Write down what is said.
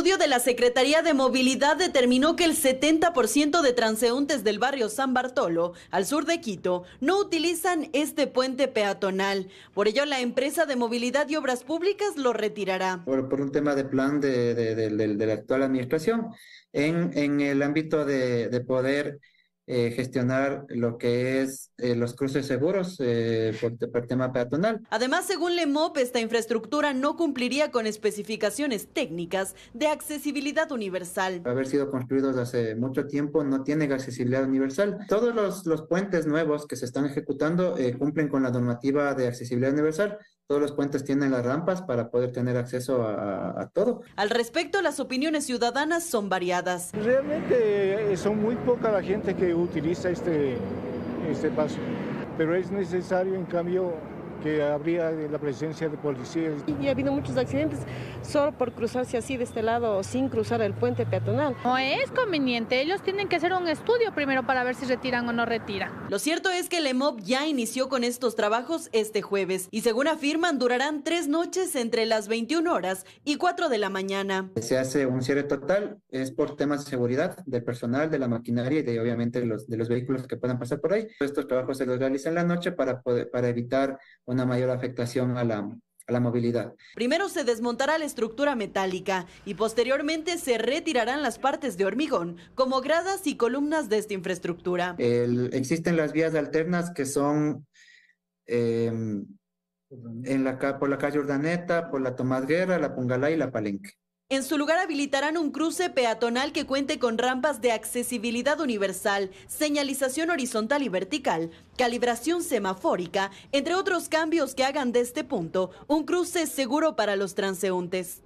estudio de la Secretaría de Movilidad determinó que el 70% de transeúntes del barrio San Bartolo, al sur de Quito, no utilizan este puente peatonal. Por ello, la empresa de movilidad y obras públicas lo retirará. Por, un tema de plan de, la actual administración, en, en el ámbito de poder eh, gestionar lo que es eh, los cruces seguros eh, por, tema peatonal. Además, según LEMOP, esta infraestructura no cumpliría con especificaciones técnicas de accesibilidad universal. Haber sido construidos hace mucho tiempo no tiene accesibilidad universal. Todos los, los puentes nuevos que se están ejecutando cumplen con la normativa de accesibilidad universal, todos los puentes tienen las rampas para poder tener acceso a, todo. Al respecto, las opiniones ciudadanas son variadas. Realmente eh, son muy poca la gente que utiliza este, este paso, pero es necesario, en cambio, que habría la presencia de policías. Y ha habido muchos accidentes solo por cruzarse así de este lado sin cruzar el puente peatonal. No es conveniente, ellos tienen que hacer un estudio primero para ver si retiran o no retiran. Lo cierto es que el EMOB ya inició con estos trabajos este jueves y según afirman durarán tres noches entre las 21 horas y 4 de la mañana. Se hace un cierre total, es por temas de seguridad del personal, de la maquinaria y de obviamente los, de los vehículos que puedan pasar por ahí. Estos trabajos se los realizan en la noche para, poder, para evitar una mayor afectación a la, a la movilidad. Primero se desmontará la estructura metálica y posteriormente se retirarán las partes de hormigón, como gradas y columnas de esta infraestructura. existen las vías alternas que son em, en la, por la calle Urdaneta, por la Tomás Guerra, la Pungalá y la Palenque. En su lugar habilitarán un cruce peatonal que cuente con rampas de accesibilidad universal, señalización horizontal y vertical, calibración semafórica, entre otros cambios que hagan de este punto un cruce seguro para los transeúntes.